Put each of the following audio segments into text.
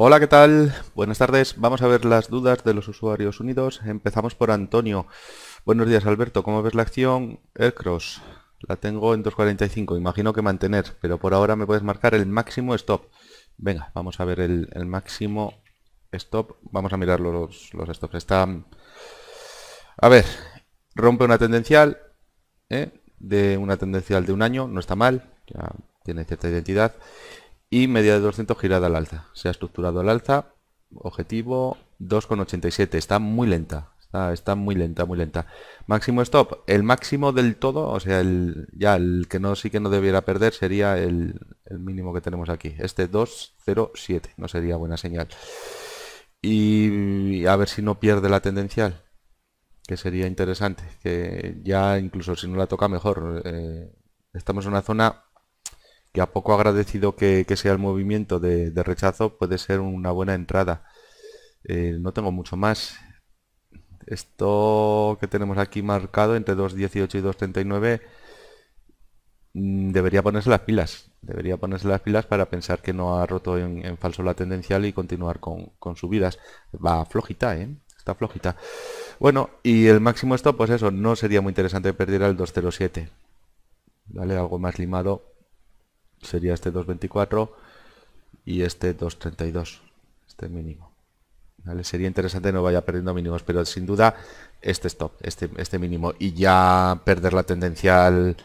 Hola, ¿qué tal? Buenas tardes. Vamos a ver las dudas de los usuarios unidos. Empezamos por Antonio. Buenos días, Alberto. ¿Cómo ves la acción cross. La tengo en 2.45. Imagino que mantener, pero por ahora me puedes marcar el máximo stop. Venga, vamos a ver el, máximo stop. Vamos a mirar los, stops. Está... A ver, rompe una tendencial, ¿eh? de una tendencial de un año, no está mal, ya tiene cierta identidad y media de 200 girada al alza. Se ha estructurado al alza, objetivo 2,87, está muy lenta, está, muy lenta, muy lenta. Máximo stop, el máximo del todo, o sea, el, ya el que no sí que no debiera perder sería el, mínimo que tenemos aquí, este 2,07, no sería buena señal. Y, a ver si no pierde la tendencial, que sería interesante, que ya incluso si no la toca mejor. Eh, estamos en una zona que a poco agradecido que, sea el movimiento de, rechazo puede ser una buena entrada. Eh, no tengo mucho más. Esto que tenemos aquí marcado entre 2.18 y 2.39 mm, debería ponerse las pilas. Debería ponerse las pilas para pensar que no ha roto en, falso la tendencial y continuar con, subidas. Va flojita, ¿eh? Está flojita. Bueno, y el máximo esto, pues eso, no sería muy interesante perder al 207. Dale algo más limado sería este 224 y este 232, este mínimo. ¿Vale? Sería interesante no vaya perdiendo mínimos, pero sin duda este stop, este, este mínimo. Y ya perder la tendencial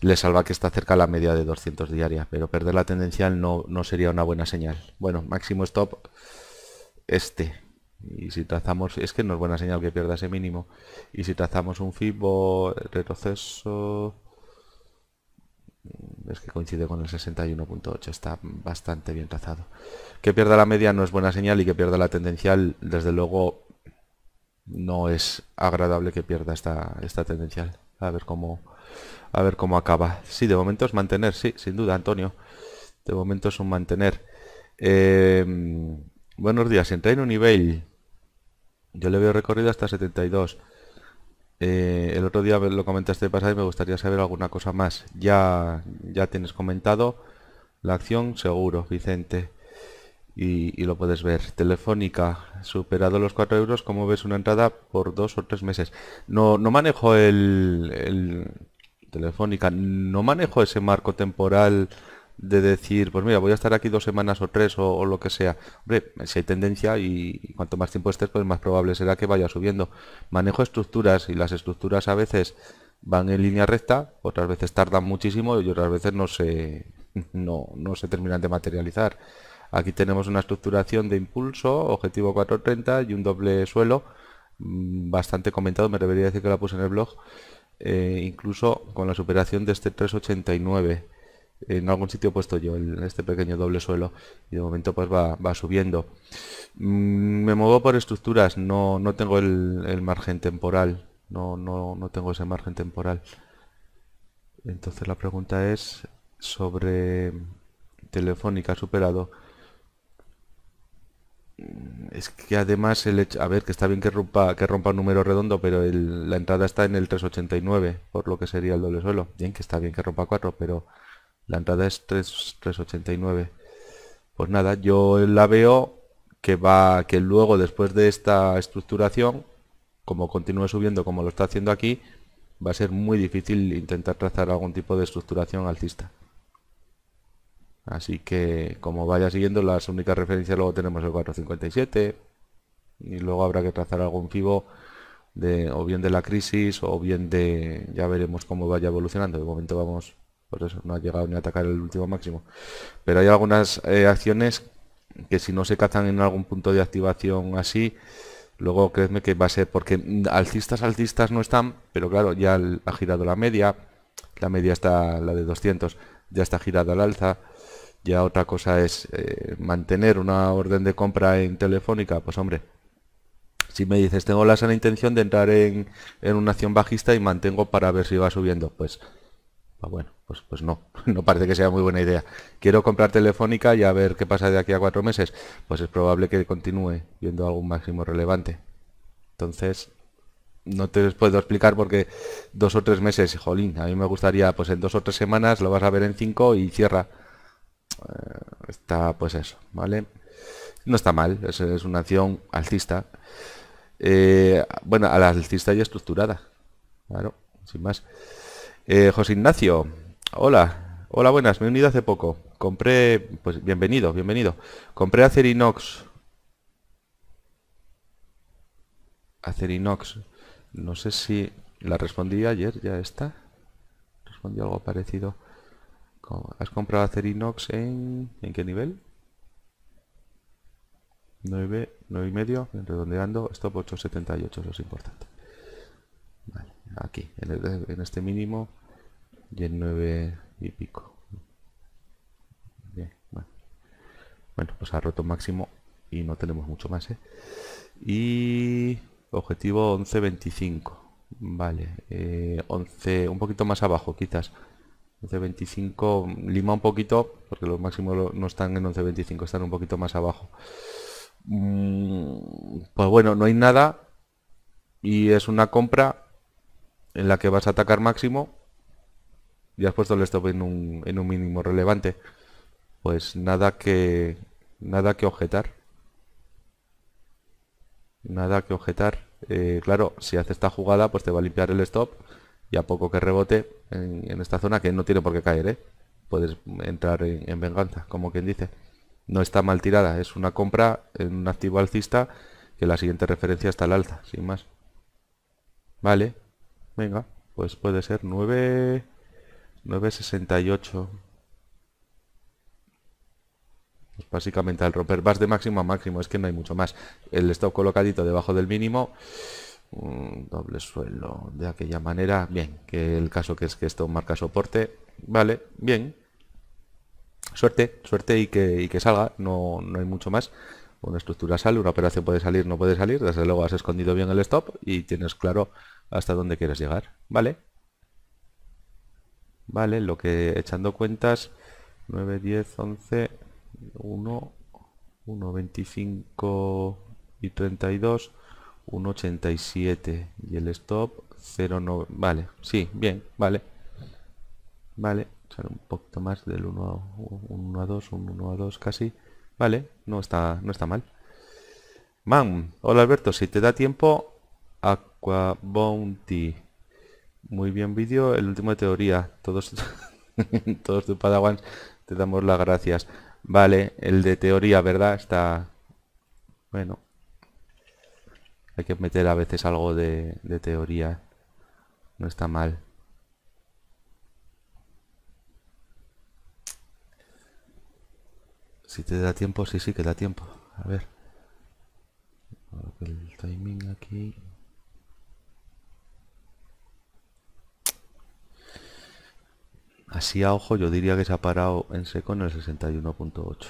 le salva que está cerca a la media de 200 diaria, pero perder la tendencial no, no sería una buena señal. Bueno, máximo stop este. Y si trazamos, es que no es buena señal que pierda ese mínimo. Y si trazamos un FIBO, retroceso... Mm, es que coincide con el 61.8, está bastante bien trazado. Que pierda la media no es buena señal y que pierda la tendencial, desde luego, no es agradable que pierda esta, esta tendencial. A ver cómo a ver cómo acaba. Sí, de momento es mantener, sí, sin duda, Antonio. De momento es un mantener. Eh, mm, buenos días, entra en un nivel. Yo le veo recorrido hasta 72. Eh, el otro día lo comentaste de y me gustaría saber alguna cosa más. Ya, ya tienes comentado la acción, seguro, Vicente. Y, lo puedes ver. Telefónica, superado los 4 euros, ¿cómo ves una entrada por dos o tres meses. No, no manejo el, el, Telefónica, no manejo ese marco temporal de decir, pues mira, voy a estar aquí dos semanas o tres o, lo que sea. Hombre, si hay tendencia y, cuanto más tiempo estés, pues más probable será que vaya subiendo. Manejo estructuras y las estructuras a veces van en línea recta, otras veces tardan muchísimo y otras veces no se, no, se terminan de materializar. Aquí tenemos una estructuración de impulso, objetivo 430 y un doble suelo, mm, bastante comentado, me debería decir que la puse en el blog, eh, incluso con la superación de este 389. Eh, en algún sitio he puesto yo en este pequeño doble suelo y de momento pues va, subiendo mm, me muevo por estructuras no, no tengo el, margen temporal no, no, no, tengo ese margen temporal entonces la pregunta es sobre telefónica superado mm, es que además el hecho, a ver que está bien que rompa que rompa un número redondo pero la entrada está en el 389 por lo que sería el doble suelo bien que está bien que rompa 4 pero la entrada es 3.89. Pues nada, yo la veo que va que luego después de esta estructuración, como continúe subiendo como lo está haciendo aquí, va a ser muy difícil intentar trazar algún tipo de estructuración alcista. Así que como vaya siguiendo, las únicas referencias luego tenemos el 457 y luego habrá que trazar algún FIBO de, o bien de la crisis o bien de, ya veremos cómo vaya evolucionando. De momento vamos por eso no ha llegado ni a atacar el último máximo. Pero hay algunas eh, acciones que si no se cazan en algún punto de activación así, luego créeme que va a ser porque alcistas, alcistas no están, pero claro, ya ha girado la media, la media está la de 200, ya está girada al alza. Ya otra cosa es eh, mantener una orden de compra en Telefónica, pues hombre, si me dices tengo la sana intención de entrar en, en una acción bajista y mantengo para ver si va subiendo, pues Ah, bueno, pues, pues no, no parece que sea muy buena idea. Quiero comprar Telefónica y a ver qué pasa de aquí a cuatro meses. Pues es probable que continúe viendo algún máximo relevante. Entonces, no te puedo explicar porque dos o tres meses, jolín, a mí me gustaría, pues en dos o tres semanas lo vas a ver en cinco y cierra. Eh, está pues eso, ¿vale? No está mal, es, una acción alcista. Eh, bueno, a la alcista y estructurada, claro, sin más. Eh, José Ignacio, hola, hola buenas, me he unido hace poco. Compré, pues bienvenido, bienvenido. Compré Acerinox. Acerinox. No sé si la respondí ayer, ya está. Respondí algo parecido. ¿Has comprado Acerinox en... ¿En qué nivel? 9, 9 y medio, redondeando, stop 878, eso es importante aquí, en, este mínimo y en 9 y pico. bueno. pues ha roto máximo y no tenemos mucho más. ¿eh? Y objetivo 11.25. Vale, 11, eh, un poquito más abajo quizás. 11.25, lima un poquito, porque los máximos no están en 11.25, están un poquito más abajo. Mm, pues bueno, no hay nada y es una compra en la que vas a atacar máximo y has puesto el stop en un, en un mínimo relevante. Pues nada que nada que objetar. Nada que objetar. Eh, claro, si hace esta jugada, pues te va a limpiar el stop y a poco que rebote en, esta zona, que no tiene por qué caer, ¿eh? puedes entrar en, en, venganza, como quien dice. No está mal tirada, es una compra en un activo alcista que la siguiente referencia está al alza, sin más. Vale, Venga, pues puede ser 9... 968. Pues básicamente al romper vas de máximo a máximo, es que no hay mucho más. El stop colocadito debajo del mínimo, un doble suelo de aquella manera, bien, que el caso que es que esto marca soporte, vale, bien. Suerte, suerte y que, que salga, no, no hay mucho más una estructura sale, una operación puede salir, no puede salir, desde luego has escondido bien el stop y tienes claro hasta dónde quieres llegar, ¿vale? Vale, lo que echando cuentas, 9, 10, 11, 1, 1, 25 y 32, 1, 87 y el stop 0, 9, vale, sí, bien, vale, vale, sale un poquito más del 1 a 1 a 2, 1 a 2 casi, Vale, no está, no está mal. Man, hola Alberto, si te da tiempo, Aqua Bounty. Muy bien vídeo, el último de teoría. Todos, todos tus padawans te damos las gracias. Vale, el de teoría, ¿verdad? Está... Bueno. Hay que meter a veces algo de, de teoría. No está mal. Si te da tiempo, sí, sí que da tiempo. A ver. El timing aquí. Así a ojo yo diría que se ha parado en seco en el 61.8.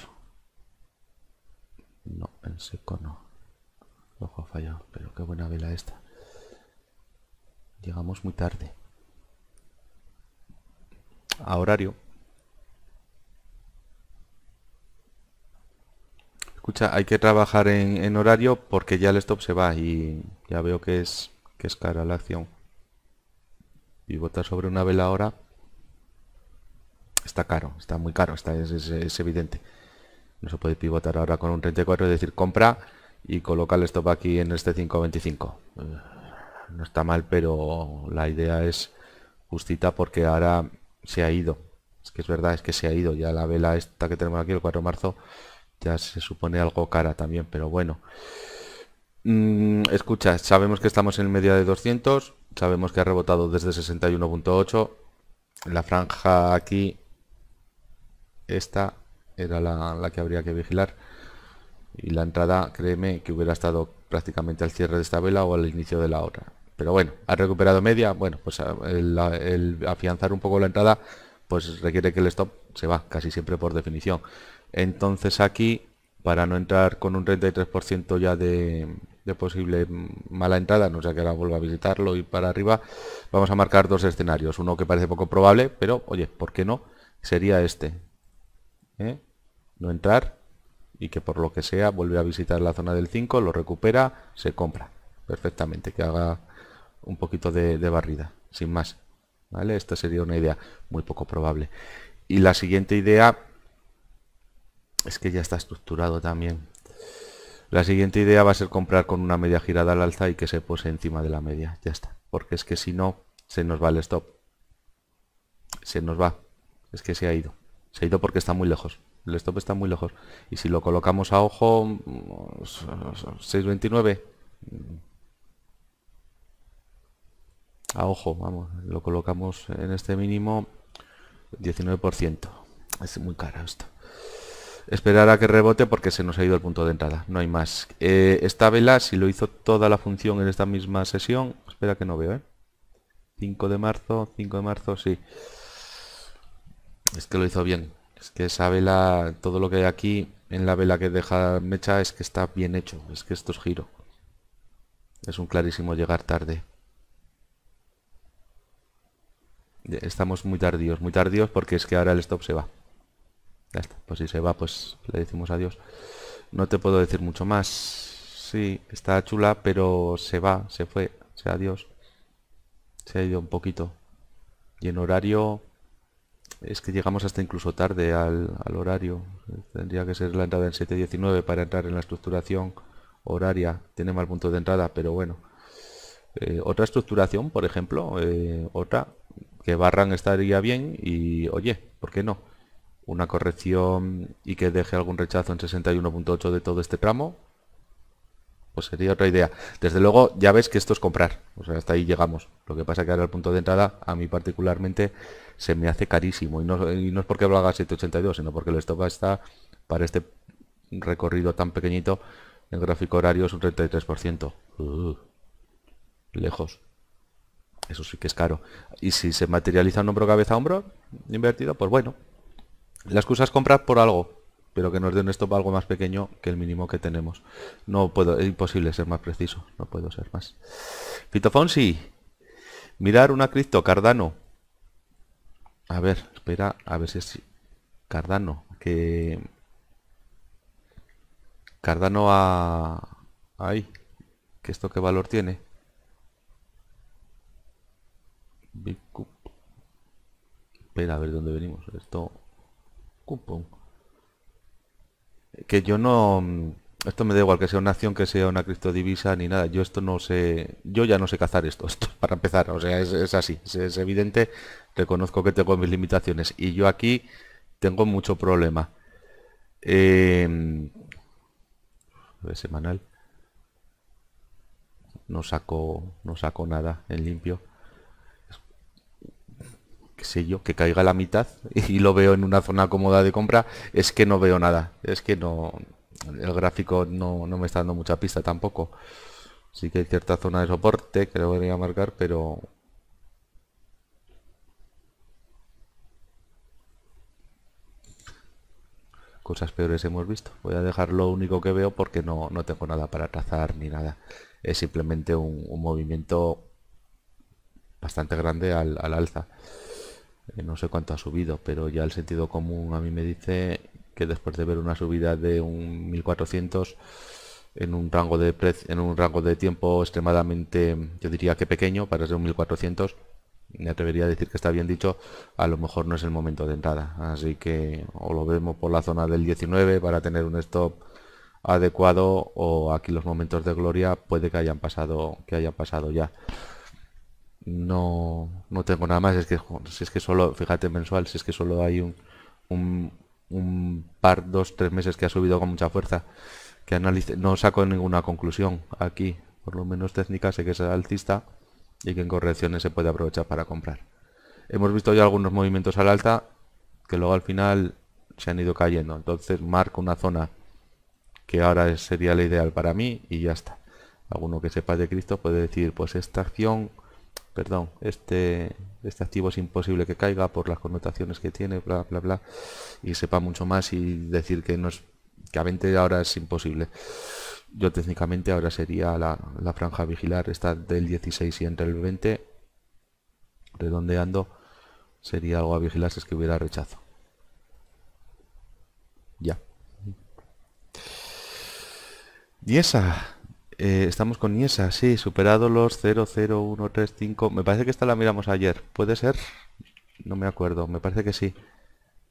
No, en seco no. Ojo ha fallado, pero qué buena vela esta. Llegamos muy tarde. A horario. Escucha, hay que trabajar en, horario porque ya el stop se va y ya veo que es que es cara la acción. Pivotar sobre una vela ahora está caro, está muy caro, está, es, evidente. No se puede pivotar ahora con un 34, es decir, compra y coloca el stop aquí en este 5.25. Eh, no está mal, pero la idea es justita porque ahora se ha ido. Es que es verdad, es que se ha ido. Ya la vela esta que tenemos aquí, el 4 de marzo, ya se supone algo cara también, pero bueno. Mm, escucha, sabemos que estamos en media de 200, sabemos que ha rebotado desde 61.8. La franja aquí, esta era la, que habría que vigilar. Y la entrada, créeme, que hubiera estado prácticamente al cierre de esta vela o al inicio de la otra. Pero bueno, ha recuperado media, bueno, pues ah, el, el afianzar un poco la entrada, pues requiere que el stop se va, casi siempre por definición. Entonces aquí, para no entrar con un 33% ya de, posible mala entrada, no sé que ahora vuelva a visitarlo y para arriba, vamos a marcar dos escenarios. Uno que parece poco probable, pero oye, ¿por qué no? Sería este. ¿eh? No entrar y que por lo que sea vuelve a visitar la zona del 5, lo recupera, se compra. Perfectamente, que haga un poquito de, de barrida, sin más. ¿Vale? Esta sería una idea muy poco probable. Y la siguiente idea es que ya está estructurado también. La siguiente idea va a ser comprar con una media girada al alza y que se pose encima de la media. Ya está. Porque es que si no, se nos va el stop. Se nos va. Es que se ha ido. Se ha ido porque está muy lejos. El stop está muy lejos. Y si lo colocamos a ojo... 6.29. A ojo, vamos. Lo colocamos en este mínimo 19%. Es muy caro esto. Esperar a que rebote porque se nos ha ido el punto de entrada. No hay más. Eh, esta vela, si lo hizo toda la función en esta misma sesión... Espera que no veo, ¿eh? 5 de marzo, 5 de marzo, sí. Es que lo hizo bien. Es que esa vela, todo lo que hay aquí en la vela que deja mecha es que está bien hecho. Es que esto es giro. Es un clarísimo llegar tarde. Estamos muy tardíos, muy tardíos porque es que ahora el stop se va pues si se va, pues le decimos adiós. No te puedo decir mucho más. Sí, está chula, pero se va, se fue. O sea, adiós. Se ha ido un poquito. Y en horario... Es que llegamos hasta incluso tarde al, horario. Tendría que ser la entrada en 7.19 para entrar en la estructuración horaria. Tiene mal punto de entrada, pero bueno. Eh, otra estructuración, por ejemplo, eh, otra que Barran estaría bien y oye, ¿por qué no? una corrección y que deje algún rechazo en 61.8 de todo este tramo, pues sería otra idea. Desde luego, ya ves que esto es comprar. O sea, hasta ahí llegamos. Lo que pasa que ahora el punto de entrada, a mí particularmente, se me hace carísimo. Y no, es porque lo haga 782, sino porque el stop está para este recorrido tan pequeñito. El gráfico horario es un 33%. Uh, lejos. Eso sí que es caro. Y si se materializa un hombro cabeza a hombro invertido, pues bueno, la excusa es comprar por algo, pero que nos den esto para algo más pequeño que el mínimo que tenemos. No puedo, es imposible ser más preciso, no puedo ser más. Fitofonsi, mirar una cripto, Cardano. A ver, espera, a ver si es Cardano, que... Cardano a... Ahí. que esto qué valor tiene. Espera, a ver dónde venimos. Esto Cupón. Que yo no... Mm, esto me da igual que sea una acción, que sea una criptodivisa ni nada. Yo esto no sé... Yo ya no sé cazar esto, esto para empezar. O sea, es, así. Es, evidente. Reconozco que tengo mis limitaciones. Y yo aquí tengo mucho problema. Em, semanal. No saco, no saco nada en limpio sé yo, que caiga la mitad y lo veo en una zona cómoda de compra, es que no veo nada. Es que no... El gráfico no, no me está dando mucha pista tampoco. Sí que hay cierta zona de soporte que lo voy a marcar, pero... Cosas peores hemos visto. Voy a dejar lo único que veo porque no, no tengo nada para trazar ni nada. Es simplemente un, movimiento bastante grande al, al alza. Eh, no sé cuánto ha subido, pero ya el sentido común a mí me dice que después de ver una subida de un 1400 en un rango de en un rango de tiempo extremadamente, yo diría que pequeño, para ser un 1400, me atrevería a decir que está bien dicho, a lo mejor no es el momento de entrada. Así que o lo vemos por la zona del 19 para tener un stop adecuado o aquí los momentos de gloria puede que hayan pasado que hayan pasado ya no, no tengo nada más. Es que, si es que solo, fíjate, mensual, si es que solo hay un, un, par, dos, tres meses que ha subido con mucha fuerza. Que analice, no saco ninguna conclusión aquí. Por lo menos técnica sé que es alcista y que en correcciones se puede aprovechar para comprar. Hemos visto ya algunos movimientos al alta que luego al final se han ido cayendo. Entonces marco una zona que ahora sería la ideal para mí y ya está. Alguno que sepa de Cristo puede decir, pues esta acción perdón, este, este activo es imposible que caiga por las connotaciones que tiene, bla, bla, bla, y sepa mucho más y decir que no es, que a 20 ahora es imposible. Yo técnicamente ahora sería la, la franja vigilar, está del 16 y entre el 20, redondeando, sería algo a vigilar si es que hubiera rechazo. Ya. Y esa eh, estamos con Niesa, sí, superado los 00135. Me parece que esta la miramos ayer. ¿Puede ser? No me acuerdo, me parece que sí.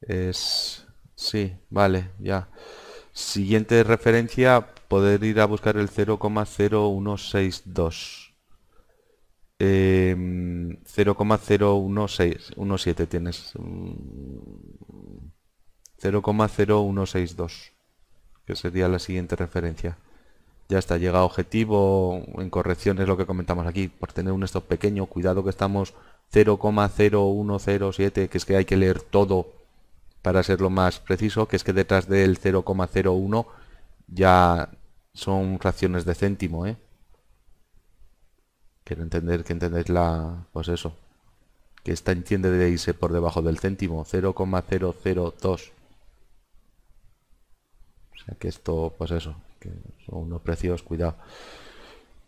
Es... Sí, vale, ya. Siguiente referencia, poder ir a buscar el 0,0162. Eh, tienes. 0,0162, mm, que sería la siguiente referencia ya está, llega a objetivo, en corrección es lo que comentamos aquí, por tener un stop pequeño, cuidado que estamos 0,0107, que es que hay que leer todo para ser lo más preciso, que es que detrás del 0,01 ya son fracciones de céntimo, ¿eh? Quiero entender que entendéis la... pues eso, que esta entiende de irse por debajo del céntimo, 0,002. O sea que esto, pues eso, son unos precios, cuidado,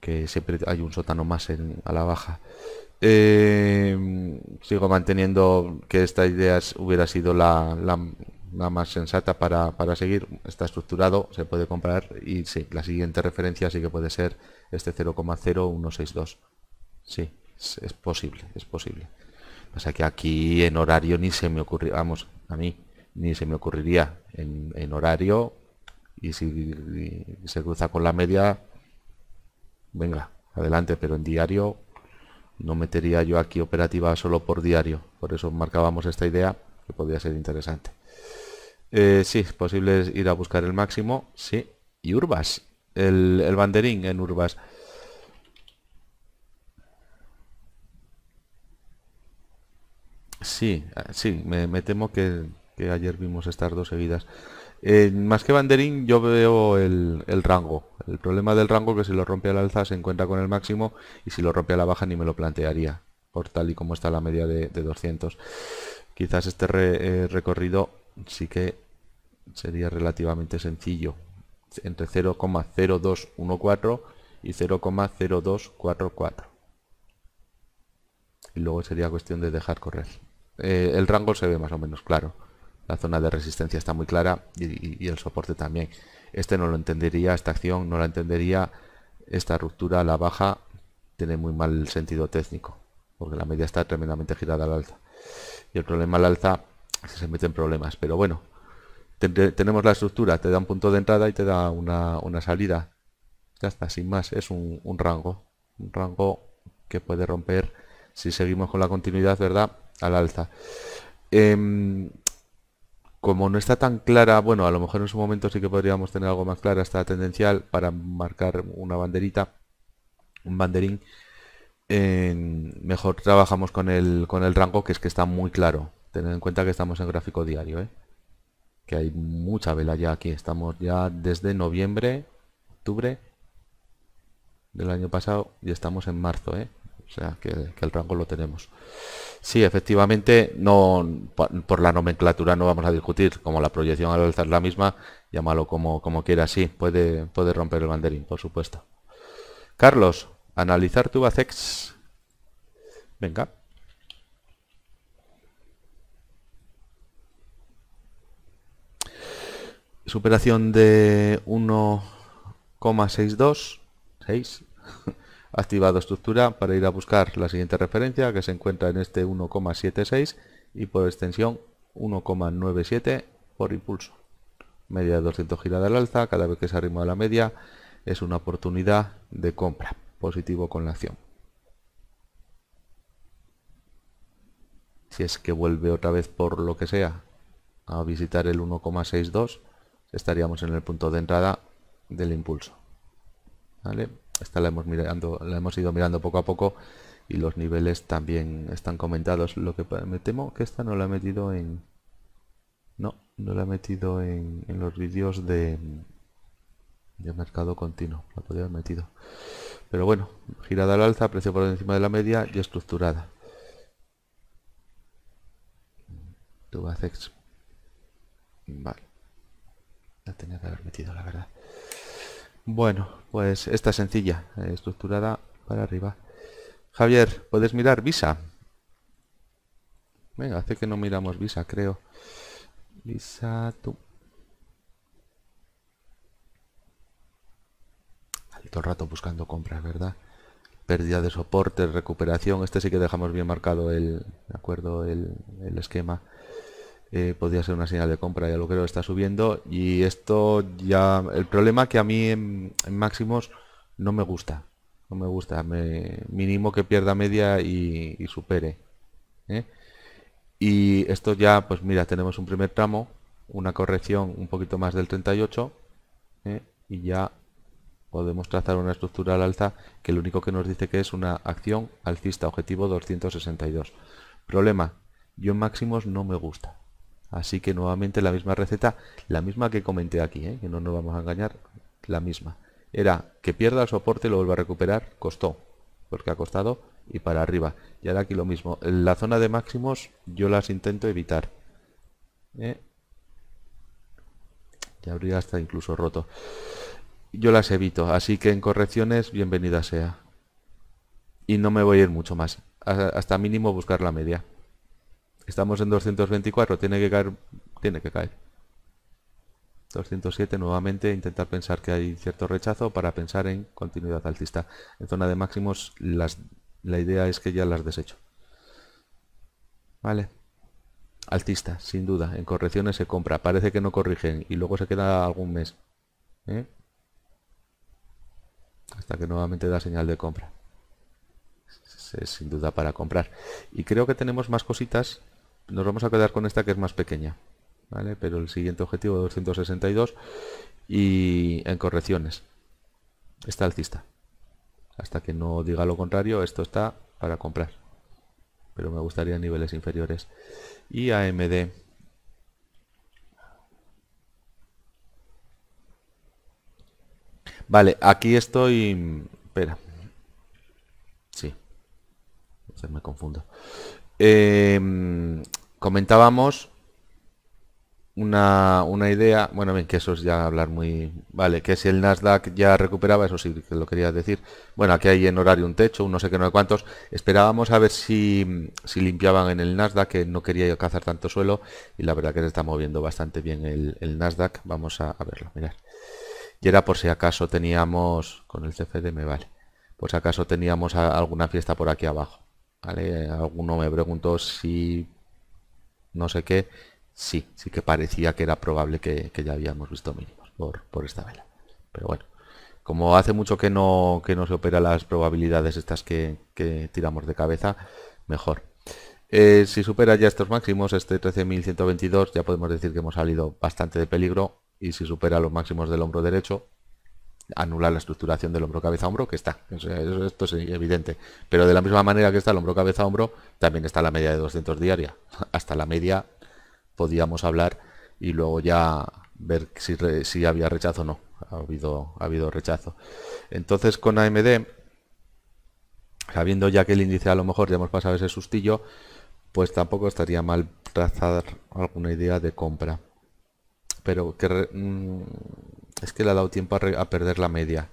que siempre hay un sótano más en, a la baja. Eh, sigo manteniendo que esta idea hubiera sido la, más sensata para, seguir. Está estructurado, se puede comprar y sí, la siguiente referencia sí que puede ser este 0,0162. Sí, es, posible, es posible. Pasa que aquí en horario ni se me ocurrió, vamos, a mí ni se me ocurriría en, en horario y si se cruza con la media venga adelante pero en diario no metería yo aquí operativa solo por diario por eso marcábamos esta idea que podría ser interesante eh, sí es posible ir a buscar el máximo sí y urbas el, el banderín en urbas sí ah, sí me, temo que, que ayer vimos estas dos seguidas eh, más que banderín yo veo el, rango. El problema del rango que si lo rompe al alza se encuentra con el máximo y si lo rompe a la baja ni me lo plantearía, por tal y como está la media de, 200. Quizás este eh, recorrido sí que sería relativamente sencillo, entre 0,0214 y 0,0244. Y luego sería cuestión de dejar correr. Eh, el rango se ve más o menos claro. La zona de resistencia está muy clara y, el soporte también. Este no lo entendería, esta acción no la entendería. Esta ruptura a la baja tiene muy mal sentido técnico, porque la media está tremendamente girada al alza. Y el problema al alza se que se meten problemas. Pero bueno, tenemos la estructura, te da un punto de entrada y te da una, salida. Ya está, sin más, es un, rango. Un rango que puede romper si seguimos con la continuidad, ¿verdad? Al alza. Em, como no está tan clara, bueno, a lo mejor en su momento sí que podríamos tener algo más clara esta tendencial para marcar una banderita, un banderín, mejor trabajamos con el, con el rango que es que está muy claro. Tened en cuenta que estamos en gráfico diario, ¿eh? que hay mucha vela ya aquí. Estamos ya desde noviembre, octubre del año pasado y estamos en marzo, ¿eh? o sea que el rango lo tenemos. Sí, efectivamente, no por la nomenclatura no vamos a discutir, como la proyección al alza es la misma, llámalo como, quiera, sí, puede, puede romper el banderín, por supuesto. Carlos, analizar tu Bacex. Venga. Superación de 1,62. 6 activado estructura para ir a buscar la siguiente referencia que se encuentra en este 1,76 y por extensión 1,97 por impulso. Media de 200 girada al alza, cada vez que se arrima a la media es una oportunidad de compra, positivo con la acción. Si es que vuelve otra vez por lo que sea a visitar el 1,62, estaríamos en el punto de entrada del impulso. ¿Vale? Esta la hemos, mirando, la hemos ido mirando poco a poco y los niveles también están comentados. Lo que me temo que esta no la he metido en... No, no la he metido en, los vídeos de, de mercado continuo. La podría haber metido. Pero bueno, girada al alza, precio por encima de la media y estructurada. tu Vale. La tenía que haber metido, la verdad. Bueno, pues esta es sencilla, eh, estructurada para arriba. Javier, ¿puedes mirar Visa? Venga, hace que no miramos Visa, creo. Visa, tú. Alto rato buscando compras, ¿verdad? Pérdida de soporte, recuperación. Este sí que dejamos bien marcado el, acuerdo, el, el esquema. Eh, podría ser una señal de compra, ya lo creo, está subiendo y esto ya, el problema que a mí en, máximos no me gusta, no me gusta, me, mínimo que pierda media y, supere. ¿eh? Y esto ya, pues mira, tenemos un primer tramo, una corrección un poquito más del 38 ¿eh? y ya podemos trazar una estructura al alza que lo único que nos dice que es una acción alcista objetivo 262. Problema, yo en máximos no me gusta. Así que nuevamente la misma receta, la misma que comenté aquí, ¿eh? que no nos vamos a engañar, la misma. Era que pierda el soporte, lo vuelva a recuperar, costó, porque ha costado, y para arriba. Y ahora aquí lo mismo. La zona de máximos yo las intento evitar. ¿eh? Ya habría hasta incluso roto. Yo las evito, así que en correcciones, bienvenida sea. Y no me voy a ir mucho más. Hasta mínimo buscar la media. Estamos en 224, tiene que caer. Tiene que caer. 207 nuevamente, intentar pensar que hay cierto rechazo para pensar en continuidad altista. En zona de máximos las, la idea es que ya las desecho. Vale. Altista, sin duda. En correcciones se compra. Parece que no corrigen y luego se queda algún mes. ¿eh? Hasta que nuevamente da señal de compra. Es sin duda para comprar. Y creo que tenemos más cositas nos vamos a quedar con esta que es más pequeña, ¿vale? Pero el siguiente objetivo 262 y en correcciones. Está alcista. Hasta que no diga lo contrario, esto está para comprar. Pero me gustaría niveles inferiores. Y AMD. Vale, aquí estoy... Espera. Sí. me confundo. Em, comentábamos una, una, idea, bueno, bien, que eso es ya hablar muy... Vale, que si el Nasdaq ya recuperaba, eso sí que lo quería decir. Bueno, aquí hay en horario un techo, un no sé qué, no sé cuántos. Esperábamos a ver si, si limpiaban en el Nasdaq, que no quería yo cazar tanto suelo. Y la verdad que se está moviendo bastante bien el, Nasdaq. Vamos a, verlo, mirar Y era por si acaso teníamos, con el CFD me vale, por si acaso teníamos alguna fiesta por aquí abajo. Alguno me preguntó si no sé qué. Sí, sí que parecía que era probable que, ya habíamos visto mínimos por, esta vela. Pero bueno, como hace mucho que no, que no se opera las probabilidades estas que, tiramos de cabeza, mejor. Eh, si supera ya estos máximos, este 13.122, ya podemos decir que hemos salido bastante de peligro. Y si supera los máximos del hombro derecho, anular la estructuración del hombro cabeza hombro que está esto es evidente pero de la misma manera que está el hombro cabeza hombro también está la media de 200 diaria hasta la media podíamos hablar y luego ya ver si, si había rechazo o no ha habido ha habido rechazo entonces con AMD sabiendo ya que el índice a lo mejor ya hemos pasado ese sustillo pues tampoco estaría mal trazar alguna idea de compra pero que mm, es que le ha dado tiempo a, perder la media.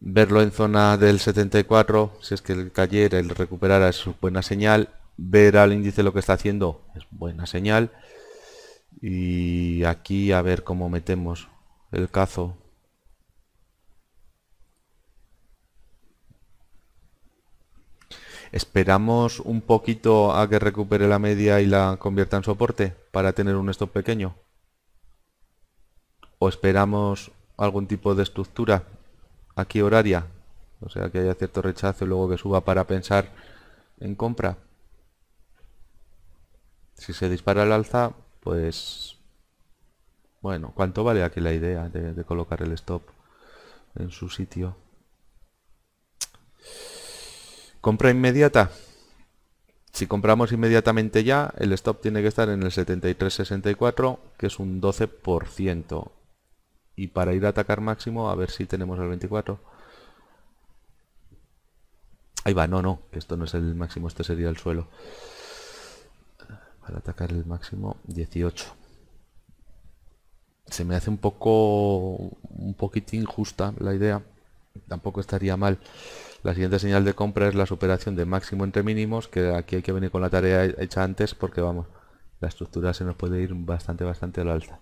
Verlo en zona del 74, si es que el cayera, el recuperara es buena señal. Ver al índice lo que está haciendo es buena señal. Y aquí a ver cómo metemos el cazo. ¿Esperamos un poquito a que recupere la media y la convierta en soporte para tener un stop pequeño? o esperamos algún tipo de estructura aquí horaria, o sea que haya cierto rechazo y luego que suba para pensar en compra. Si se dispara el alza, pues bueno, ¿cuánto vale aquí la idea de, de colocar el stop en su sitio? Compra inmediata. Si compramos inmediatamente ya, el stop tiene que estar en el 73.64, que es un 12% y para ir a atacar máximo a ver si tenemos el 24 ahí va, no, no, que esto no es el máximo este sería el suelo para atacar el máximo 18 se me hace un poco un poquitín injusta la idea tampoco estaría mal la siguiente señal de compra es la superación de máximo entre mínimos que aquí hay que venir con la tarea hecha antes porque vamos la estructura se nos puede ir bastante bastante la alta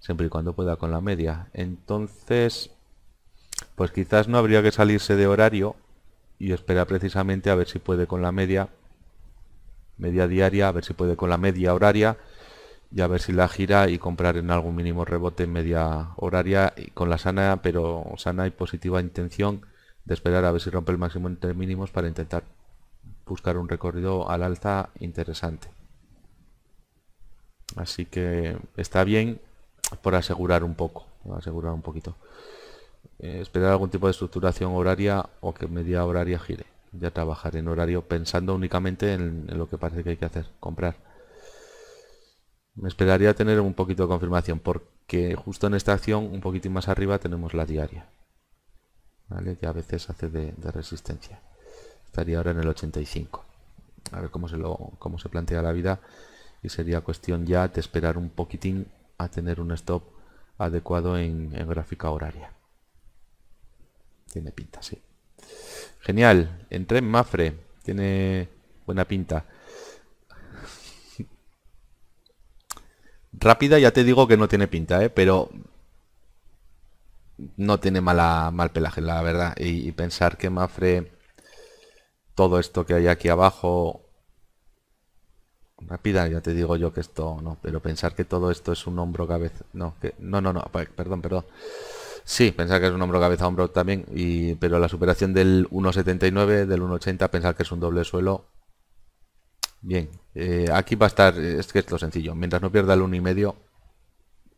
siempre y cuando pueda con la media. Entonces, pues quizás no habría que salirse de horario y esperar precisamente a ver si puede con la media, media diaria, a ver si puede con la media horaria y a ver si la gira y comprar en algún mínimo rebote en media horaria y con la sana, pero sana y positiva intención de esperar a ver si rompe el máximo entre mínimos para intentar buscar un recorrido al alza interesante. Así que está bien, por asegurar un poco, asegurar un poquito. Eh, esperar algún tipo de estructuración horaria o que media horaria gire. Ya trabajar en horario pensando únicamente en, lo que parece que hay que hacer, comprar. Me esperaría tener un poquito de confirmación porque justo en esta acción, un poquitín más arriba, tenemos la diaria. Que a veces hace de, de resistencia. Estaría ahora en el 85. A ver cómo se, lo, cómo se plantea la vida. Y sería cuestión ya de esperar un poquitín a tener un stop adecuado en, gráfica horaria. Tiene pinta, sí. Genial. Entré en Mafre. Tiene buena pinta. Rápida ya te digo que no tiene pinta, ¿eh? pero no tiene mala, mal pelaje, la verdad. y pensar que Mafre, todo esto que hay aquí abajo, rápida, ya te digo yo que esto no, pero pensar que todo esto es un hombro cabeza, no, que no, no, no, perdón, perdón. Sí, pensar que es un hombro cabeza hombro también, y, pero la superación del 1.79, del 1.80, pensar que es un doble suelo. Bien, eh, aquí va a estar, es que es lo sencillo, mientras no pierda el y medio,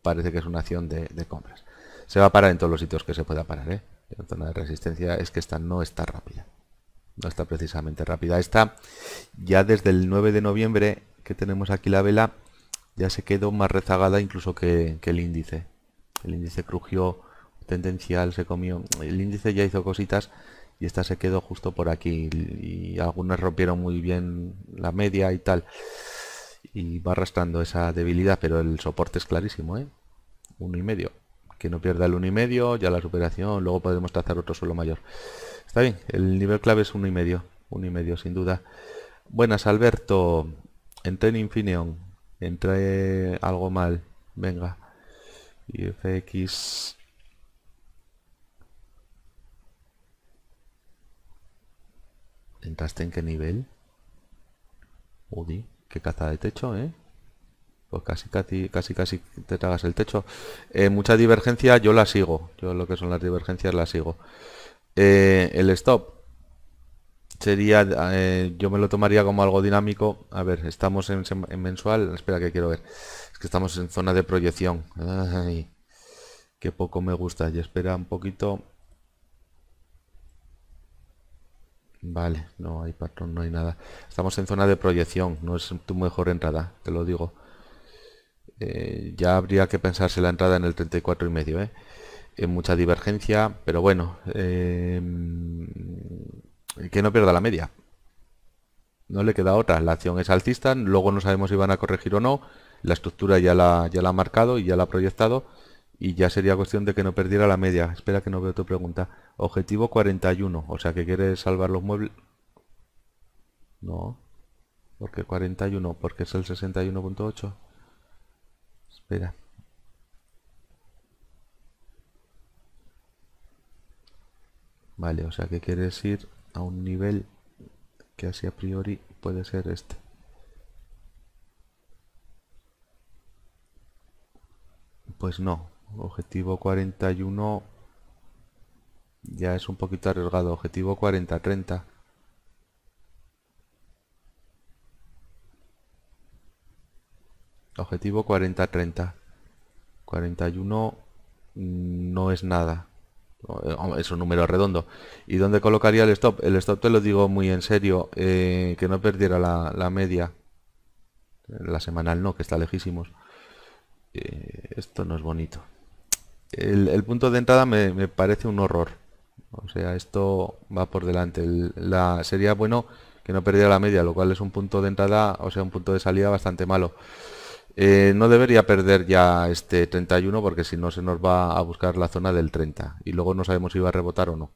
parece que es una acción de, compras. Se va a parar en todos los sitios que se pueda parar, ¿eh? la zona de resistencia es que esta no está rápida no está precisamente rápida. Esta ya desde el 9 de noviembre que tenemos aquí la vela ya se quedó más rezagada incluso que, el índice. El índice crujió tendencial, se comió. El índice ya hizo cositas y esta se quedó justo por aquí y algunas rompieron muy bien la media y tal y va arrastrando esa debilidad pero el soporte es clarísimo ¿eh? uno y medio que no pierda el 1,5, ya la superación, luego podemos trazar otro suelo mayor. Está bien, el nivel clave es 1,5, 1,5 sin duda. Buenas Alberto, entré en Infineon, entré algo mal, venga. Y FX ¿Entraste en qué nivel? Udi, qué caza de techo, ¿eh? pues casi casi casi casi te tragas el techo eh, mucha divergencia yo la sigo yo lo que son las divergencias la sigo eh, el stop sería eh, yo me lo tomaría como algo dinámico a ver estamos en, mensual espera que quiero ver es que estamos en zona de proyección Ay, qué poco me gusta y espera un poquito vale no hay patrón no hay nada estamos en zona de proyección no es tu mejor entrada te lo digo eh, ya habría que pensarse la entrada en el 34 y medio ¿eh? en mucha divergencia pero bueno eh, que no pierda la media no le queda otra la acción es alcista luego no sabemos si van a corregir o no la estructura ya la, ya la ha marcado y ya la ha proyectado y ya sería cuestión de que no perdiera la media espera que no veo tu pregunta objetivo 41 o sea que quiere salvar los muebles no porque 41 porque es el 61.8 Espera. Vale, o sea que quieres ir a un nivel que así a priori puede ser este. Pues no, objetivo 41 ya es un poquito arriesgado, objetivo 40-30. Objetivo 40-30. 41 mm, no es nada. Eh, es un número redondo. ¿Y dónde colocaría el stop? El stop te lo digo muy en serio, eh, que no perdiera la, media. La semanal no, que está lejísimos. Eh, esto no es bonito. El, punto de entrada me, parece un horror. O sea, esto va por delante. la, sería bueno que no perdiera la media, lo cual es un punto de entrada, o sea, un punto de salida bastante malo. Eh, no debería perder ya este 31 porque si no se nos va a buscar la zona del 30 y luego no sabemos si va a rebotar o no.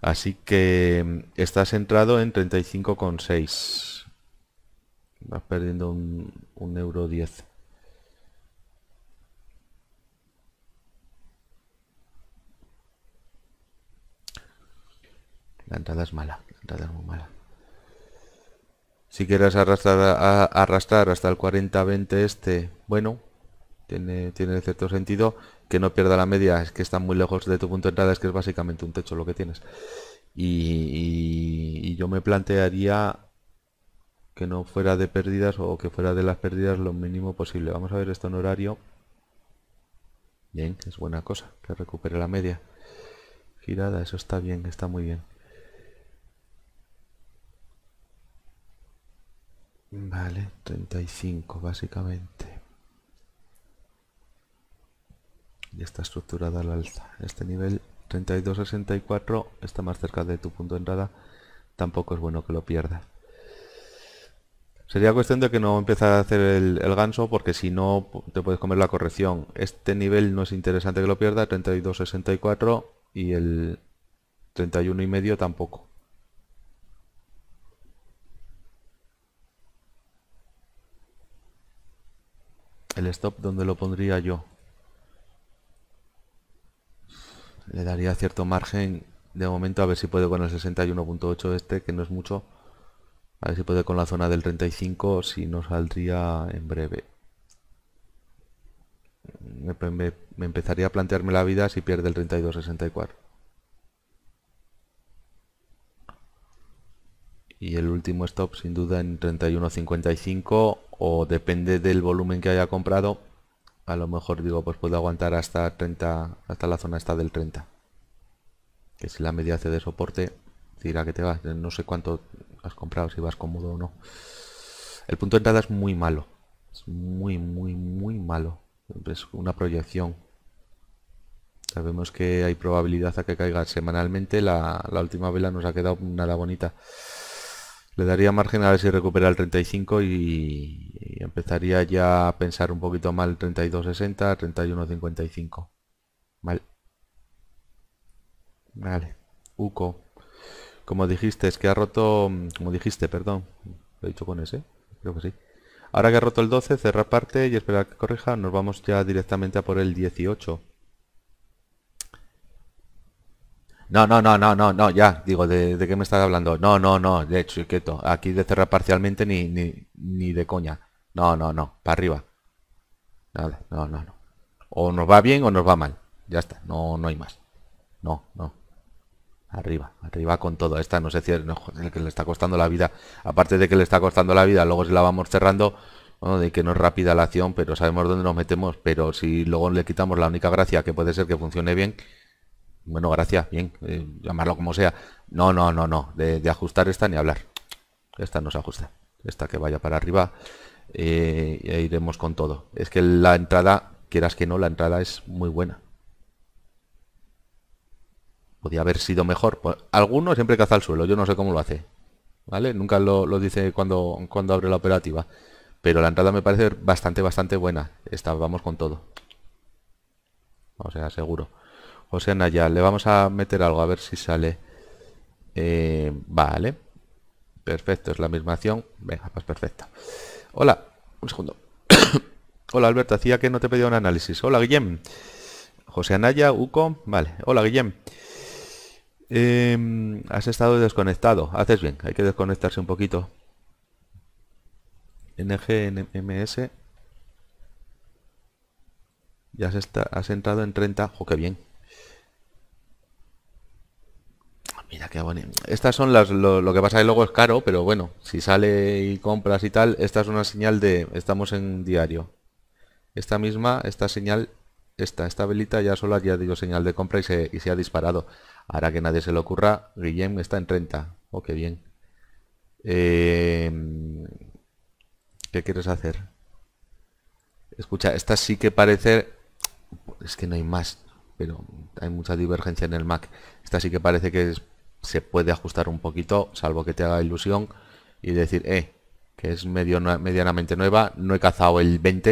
Así que mm, estás entrado en 35,6. Vas perdiendo un, un euro 10. La entrada es mala, la entrada es muy mala. Si quieres arrastrar, a, arrastrar hasta el 40-20 este, bueno, tiene, tiene cierto sentido. Que no pierda la media, es que está muy lejos de tu punto de entrada, es que es básicamente un techo lo que tienes. Y, y yo me plantearía que no fuera de pérdidas o que fuera de las pérdidas lo mínimo posible. Vamos a ver esto en horario. Bien, es buena cosa que recupere la media. Girada, eso está bien, está muy bien. Vale, 35 básicamente. Y está estructurada al alza. Este nivel 32-64 está más cerca de tu punto de entrada. Tampoco es bueno que lo pierdas. Sería cuestión de que no empieces a hacer el, el, ganso porque si no te puedes comer la corrección. Este nivel no es interesante que lo pierda, 32-64 y el 31 y medio tampoco. El stop, donde lo pondría yo? Le daría cierto margen de momento, a ver si puede con el 61.8 este, que no es mucho. A ver si puede con la zona del 35, si no saldría en breve. Me, me empezaría a plantearme la vida si pierde el 32-64. y el último stop sin duda en 31.55 o depende del volumen que haya comprado a lo mejor digo pues puedo aguantar hasta 30 hasta la zona esta del 30 que si la media hace de soporte dirá que te vas no sé cuánto has comprado si vas cómodo o no el punto de entrada es muy malo es muy muy muy malo es una proyección sabemos que hay probabilidad a que caiga semanalmente la, la última vela nos ha quedado nada bonita le daría margen a ver si recupera el 35 y, empezaría ya a pensar un poquito mal 32.60, 32-60, 31-55. Vale. Vale. Uco. Como dijiste, es que ha roto... Mm, como dijiste, perdón. Lo he dicho con ese. Creo que sí. Ahora que ha roto el 12, cerrar parte y esperar que corrija. Nos vamos ya directamente a por el 18. No, no, no, no, no, no, ya, digo, ¿de, qué me estás hablando? No, no, no, de hecho, quieto, aquí de cerrar parcialmente ni, ni, de coña. No, no, no, para arriba. Nada, no, no, no. O nos va bien o nos va mal. Ya está, no, no hay más. No, no. Arriba, arriba con todo. Esta no se cierra, el que le está costando la vida. Aparte de que le está costando la vida, luego si la vamos cerrando, de que no es rápida la acción, pero sabemos dónde nos metemos. Pero si luego le quitamos la única gracia que puede ser que funcione bien, bueno, gracias, bien, eh, llamarlo como sea. No, no, no, no, de, ajustar esta ni hablar. Esta no se ajusta. Esta que vaya para arriba e iremos con todo. Es que la entrada, quieras que no, la entrada es muy buena. Podía haber sido mejor. Pues, alguno siempre caza el suelo, yo no sé cómo lo hace. ¿Vale? Nunca lo, dice cuando, cuando abre la operativa. Pero la entrada me parece bastante, bastante buena. Esta, vamos con todo. O sea, seguro. José Anaya, le vamos a meter algo a ver si sale. Eh, vale. Perfecto, es la misma acción. Venga, pues perfecta. Hola, un segundo. Hola Alberto, hacía que no te pedía un análisis. Hola Guillem. José Anaya, Uco. Vale, hola Guillem. Eh, has estado desconectado. Haces bien, hay que desconectarse un poquito. NGMS. Ya has, está, has entrado en 30. ¡Jo, qué bien! Mira qué bonito. Estas son las lo, que pasa que luego es caro, pero bueno, si sale y compras y tal, esta es una señal de estamos en diario. Esta misma, esta señal, esta, esta velita ya sola ya digo señal de compra y se, ha disparado. Ahora que nadie se le ocurra, Guillem está en 30. O qué bien. Eh, ¿Qué quieres hacer? Escucha, esta sí que parece... Es que no hay más, pero hay mucha divergencia en el Mac. Esta sí que parece que es se puede ajustar un poquito, salvo que te haga ilusión y decir, eh, que es medio, medianamente nueva, no he cazado el 20,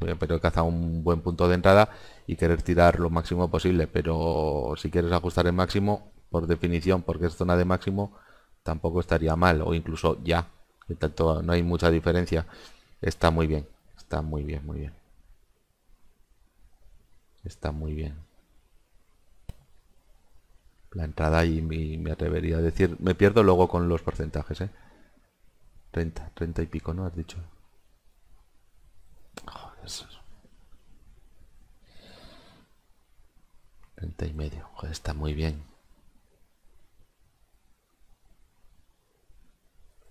eh, pero he cazado un buen punto de entrada y querer tirar lo máximo posible, pero si quieres ajustar el máximo, por definición, porque es zona de máximo, tampoco estaría mal, o incluso ya, tanto no hay mucha diferencia, está muy bien, está muy bien, muy bien. Está muy bien la entrada y me, atrevería a decir, me pierdo luego con los porcentajes, ¿eh? 30, 30 y pico, ¿no? Has dicho. 30 y medio, está muy bien.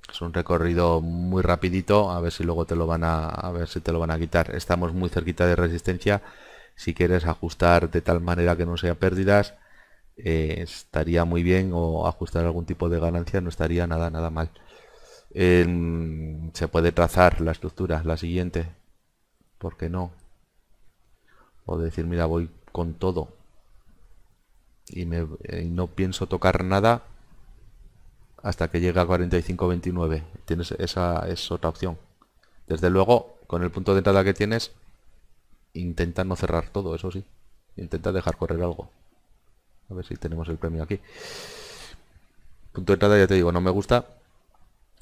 Es un recorrido muy rapidito, a ver si luego te lo van a, a ver si te lo van a quitar. Estamos muy cerquita de resistencia. Si quieres ajustar de tal manera que no sea pérdidas, eh, estaría muy bien o ajustar algún tipo de ganancia no estaría nada, nada mal. se puede trazar la estructura, la siguiente, porque no? O decir, mira, voy con todo y, me, eh, no pienso tocar nada hasta que llegue a 45-29. Tienes esa es otra opción. Desde luego, con el punto de entrada que tienes, intenta no cerrar todo, eso sí. Intenta dejar correr algo. A ver si tenemos el premio aquí. Punto de entrada, ya te digo, no me gusta.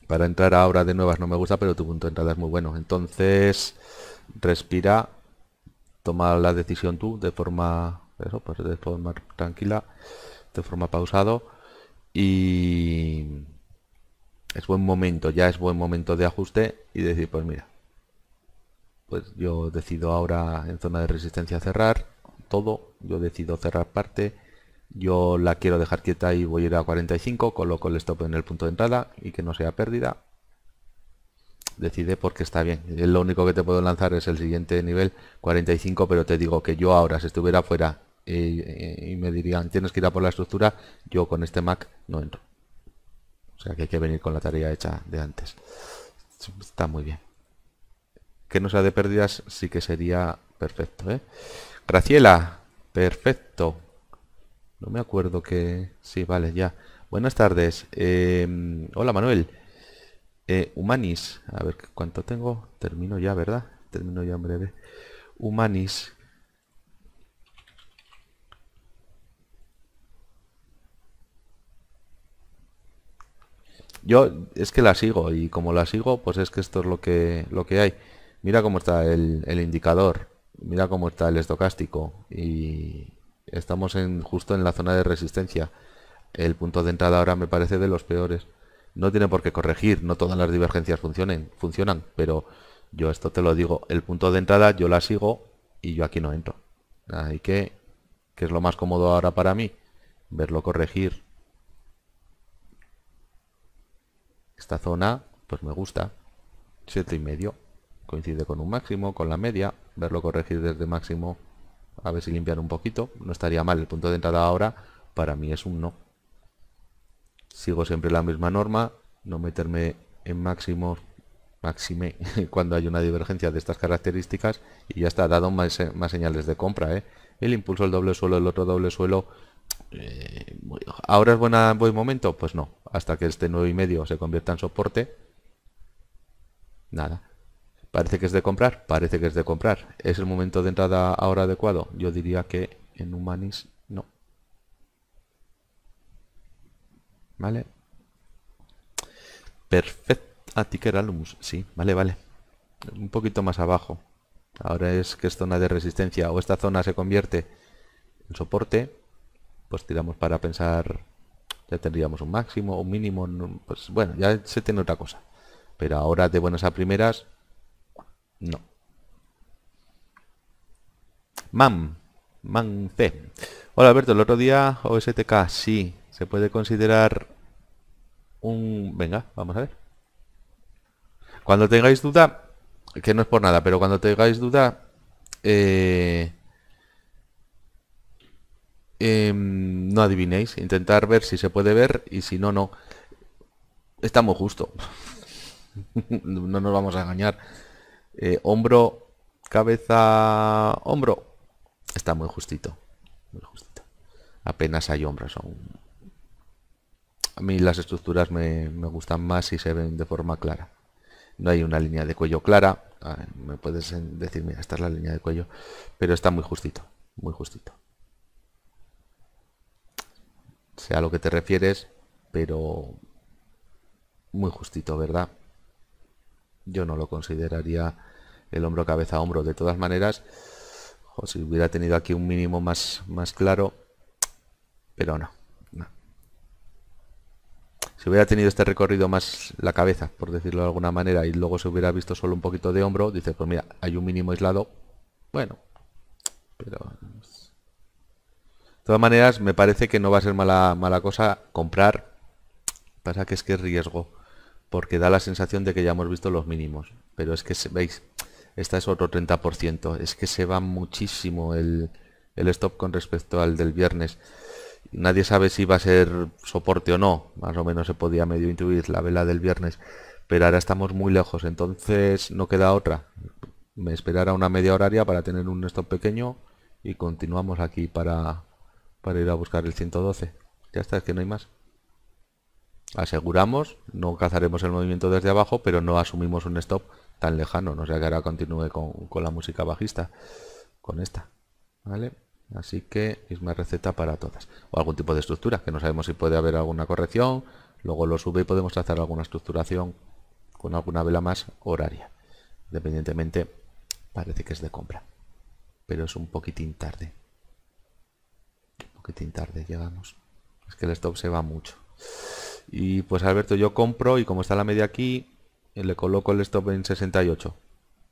Para entrar ahora de nuevas no me gusta, pero tu punto de entrada es muy bueno. Entonces, respira, toma la decisión tú de forma, eso, pues de forma tranquila, de forma pausado. Y es buen momento, ya es buen momento de ajuste y decir, pues mira, pues yo decido ahora en zona de resistencia cerrar todo, yo decido cerrar parte yo la quiero dejar quieta y voy a ir a 45, coloco el stop en el punto de entrada y que no sea pérdida. Decide porque está bien. Lo único que te puedo lanzar es el siguiente nivel 45, pero te digo que yo ahora si estuviera fuera eh, eh, y me dirían tienes que ir a por la estructura, yo con este Mac no entro. O sea que hay que venir con la tarea hecha de antes. Está muy bien. Que no sea de pérdidas sí que sería perfecto. ¿eh? Graciela, perfecto. No me acuerdo que... Sí, vale, ya. Buenas tardes. Em, hola, Manuel. Eh, humanis. A ver, ¿cuánto tengo? Termino ya, ¿verdad? Termino ya en breve. Humanis. Yo es que la sigo y como la sigo, pues es que esto es lo que, lo que hay. Mira cómo está el, el indicador, mira cómo está el estocástico y, Estamos en, justo en la zona de resistencia. El punto de entrada ahora me parece de los peores. No tiene por qué corregir, no todas las divergencias funcionen, funcionan, pero yo esto te lo digo, el punto de entrada yo la sigo y yo aquí no entro. Hay que, ¿qué es lo más cómodo ahora para mí? Verlo corregir. Esta zona, pues me gusta. medio Coincide con un máximo, con la media. Verlo corregir desde máximo a ver si limpian un poquito. No estaría mal. El punto de entrada ahora para mí es un no. Sigo siempre la misma norma. No meterme en máximo... máxime cuando hay una divergencia de estas características y ya está dado más, señales de compra ¿eh? el impulso del doble suelo el otro doble suelo eh, ahora es buena, buen momento pues no hasta que este nuevo y medio se convierta en soporte nada Parece que es de comprar, parece que es de comprar. ¿Es el momento de entrada ahora adecuado? Yo diría que en Humanis no. Vale. Perfecto. A ah, Ticker sí, vale, vale. Un poquito más abajo. Ahora es que es zona de resistencia o esta zona se convierte en soporte. Pues tiramos para pensar. Ya tendríamos un máximo, un mínimo. Pues bueno, ya se tiene otra cosa. Pero ahora de buenas a primeras no. MAM. Man C. Hola Alberto, el otro día OSTK sí. Se puede considerar un... Venga, vamos a ver. Cuando tengáis duda, que no es por nada, pero cuando tengáis duda, eh, em, no adivinéis, intentar ver si se puede ver y si no, no. Estamos justo. no nos vamos a engañar. Eh, hombro, cabeza, hombro. Está muy justito. Apenas hay hombros aún. A mí las estructuras me, gustan más si se ven de forma clara. No hay una línea de cuello clara. Ah, me puedes decir, mira, esta es la línea de cuello. Pero está muy justito. Muy justito. Sea lo que te refieres, pero muy justito, ¿verdad? Yo no lo consideraría el hombro cabeza hombro. De todas maneras, o si hubiera tenido aquí un mínimo más, más claro, pero no, Si hubiera tenido este recorrido más la cabeza, por decirlo de alguna manera, y luego se hubiera visto solo un poquito de hombro, dice, pues mira, hay un mínimo aislado. Bueno, pero... De todas maneras, me parece que no va a ser mala, mala cosa comprar. Pasa que es que es riesgo porque da la sensación de que ya hemos visto los mínimos. Pero es que, veis, esta es otro 30%. Es que se va muchísimo el, stop con respecto al del viernes. Nadie sabe si va a ser soporte o no. Más o menos se podía medio intuir la vela del viernes. Pero ahora estamos muy lejos, entonces no queda otra. Me esperará una media horaria para tener un stop pequeño y continuamos aquí para, para ir a buscar el 112. Ya está, es que no hay más aseguramos, no cazaremos el movimiento desde abajo, pero no asumimos un stop tan lejano, no sea que ahora continúe con, la música bajista, con esta, ¿vale? Así que misma receta para todas. O algún tipo de estructura, que no sabemos si puede haber alguna corrección, luego lo sube y podemos trazar alguna estructuración con alguna vela más horaria. Independientemente, parece que es de compra, pero es un poquitín tarde. Un poquitín tarde llegamos. Es que el stop se va mucho. Y pues Alberto, yo compro y como está la media aquí, le coloco el stop en 68.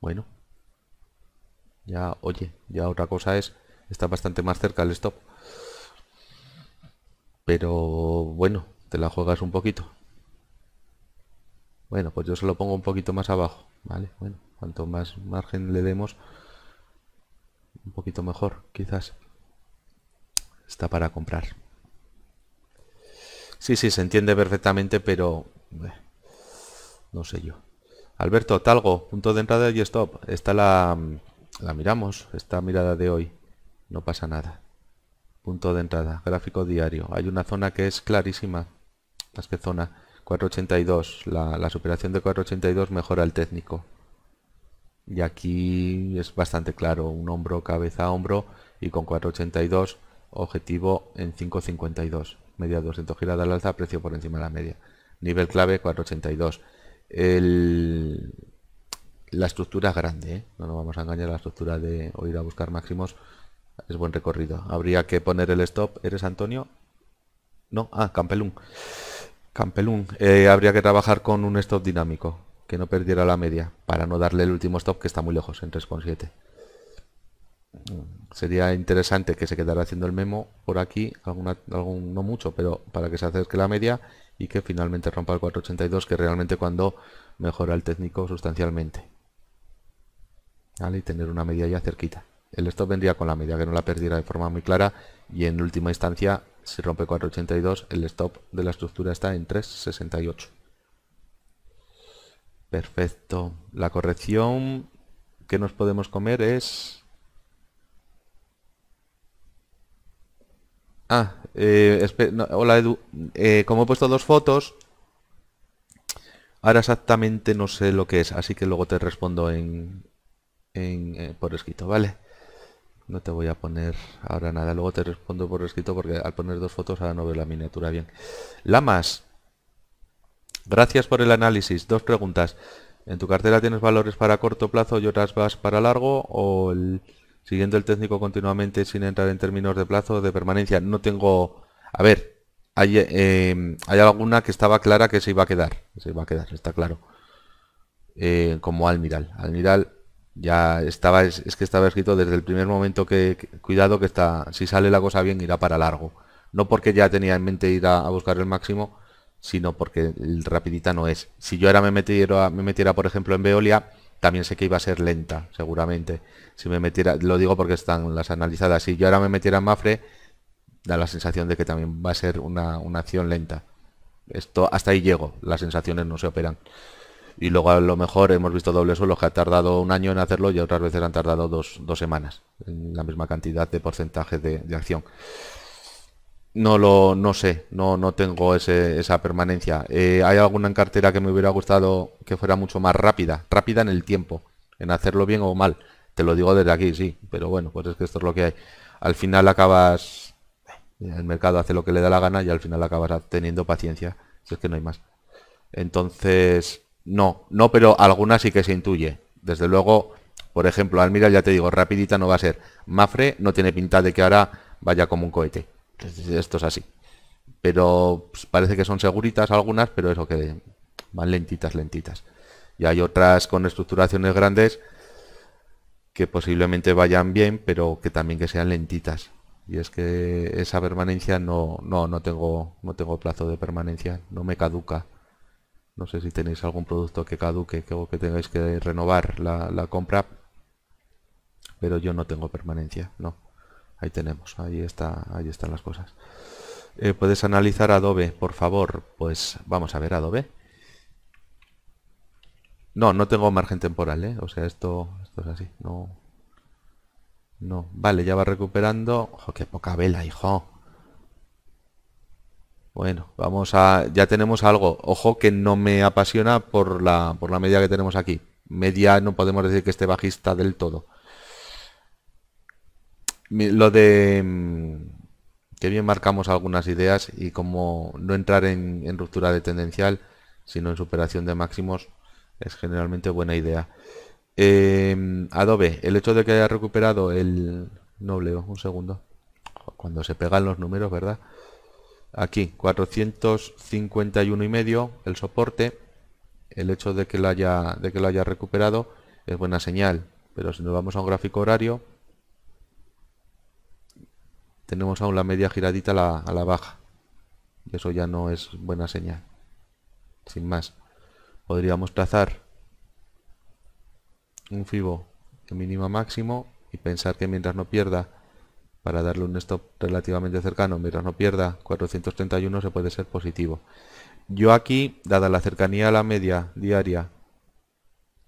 Bueno. Ya, oye, ya otra cosa es, está bastante más cerca el stop. Pero bueno, te la juegas un poquito. Bueno, pues yo se lo pongo un poquito más abajo, ¿vale? Bueno, cuanto más margen le demos, un poquito mejor, quizás. Está para comprar. Sí, sí, se entiende perfectamente, pero... Eh, no sé yo. Alberto, talgo, punto de entrada y stop. Esta la, mm, la miramos, esta mirada de hoy. No pasa nada. Punto de entrada, gráfico diario. Hay una zona que es clarísima. Más que zona. 482. La, la superación de 482 mejora el técnico. Y aquí es bastante claro. Un hombro, cabeza, hombro. Y con 482, objetivo en 552 media 200 giradas al alza, precio por encima de la media. Nivel clave 482. La estructura grande, ¿eh? no nos vamos a engañar, la estructura de oír a buscar máximos es buen recorrido. Habría que poner el stop, ¿eres Antonio? No, ah, Campelún. Campelún, eh, habría que trabajar con un stop dinámico, que no perdiera la media, para no darle el último stop que está muy lejos, en 3,7 sería interesante que se quedara haciendo el memo por aquí, alguna, algún, no mucho, pero para que se acerque la media y que finalmente rompa el 482, que realmente cuando mejora el técnico sustancialmente. Y tener una media ya cerquita. El stop vendría con la media, que no la perdiera de forma muy clara y en última instancia, si rompe 482, el stop de la estructura está en 368. Perfecto. La corrección que nos podemos comer es Ah, eh, hola Edu. Eh, como he puesto dos fotos, ahora exactamente no sé lo que es, así que luego te respondo en, eh, por escrito, ¿vale? No te voy a poner ahora nada, luego te respondo por escrito porque al poner dos fotos ahora no veo la miniatura bien. Lamas, gracias por el análisis. Dos preguntas. ¿En tu cartera tienes valores para corto plazo y otras vas para largo o el siguiendo el técnico continuamente sin entrar en términos de plazo de permanencia. No tengo... A ver, hay, eh, hay alguna que estaba clara que se iba a quedar. Se iba a quedar, está claro. Eh, como Almiral. Almiral ya estaba, es, que estaba escrito desde el primer momento que, cuidado que está, si sale la cosa bien irá para largo. No porque ya tenía en mente ir a, buscar el máximo, sino porque el rapidita no es. Si yo ahora me metiera, me metiera por ejemplo, en Veolia, también sé que iba a ser lenta, seguramente. Si me metiera, lo digo porque están las analizadas. Si yo ahora me metiera en Mafre, da la sensación de que también va a ser una, acción lenta. Esto, hasta ahí llego, las sensaciones no se operan. Y luego a lo mejor hemos visto dobles suelos que ha tardado un año en hacerlo y otras veces han tardado dos, semanas, en la misma cantidad de porcentaje de, de acción. No lo no sé, no, no tengo ese, esa permanencia. Eh, ¿Hay alguna en cartera que me hubiera gustado que fuera mucho más rápida? Rápida en el tiempo, en hacerlo bien o mal. Te lo digo desde aquí, sí, pero bueno, pues es que esto es lo que hay. Al final acabas, eh, el mercado hace lo que le da la gana y al final acabas teniendo paciencia, si es que no hay más. Entonces, no, no, pero alguna sí que se intuye. Desde luego, por ejemplo, Almira, ya te digo, rapidita no va a ser. Mafre no tiene pinta de que ahora vaya como un cohete. Esto es así. Pero pues, parece que son seguritas algunas, pero eso que van lentitas, lentitas. Y hay otras con estructuraciones grandes que posiblemente vayan bien, pero que también que sean lentitas. Y es que esa permanencia no, no, no tengo, no tengo plazo de permanencia, no me caduca. No sé si tenéis algún producto que caduque que, que tengáis que renovar la, la compra, pero yo no tengo permanencia, no. Ahí tenemos, ahí, está, ahí están las cosas. Eh, ¿Puedes analizar Adobe, por favor? Pues vamos a ver Adobe. No, no tengo margen temporal, ¿eh? O sea, esto, es así. No. No. Vale, ya va recuperando. Ojo, qué poca vela, hijo. Bueno, vamos a. Ya tenemos algo. Ojo que no me apasiona por la, por la media que tenemos aquí. Media no podemos decir que esté bajista del todo. Lo de mm, que bien marcamos algunas ideas y cómo no entrar en, ruptura de tendencial, sino en superación de máximos, es generalmente buena idea. Em, Adobe, el hecho de que haya recuperado el... No un segundo. Cuando se pegan los números, ¿verdad? Aquí, 451 y medio, el soporte. El hecho de que haya, de que lo haya recuperado es buena señal. Pero si nos vamos a un gráfico horario, tenemos aún la media giradita a la, baja. Y eso ya no es buena señal. Sin más. Podríamos trazar un FIBO de mínimo a máximo y pensar que mientras no pierda, para darle un stop relativamente cercano, mientras no pierda 431 se puede ser positivo. Yo aquí, dada la cercanía a la media diaria,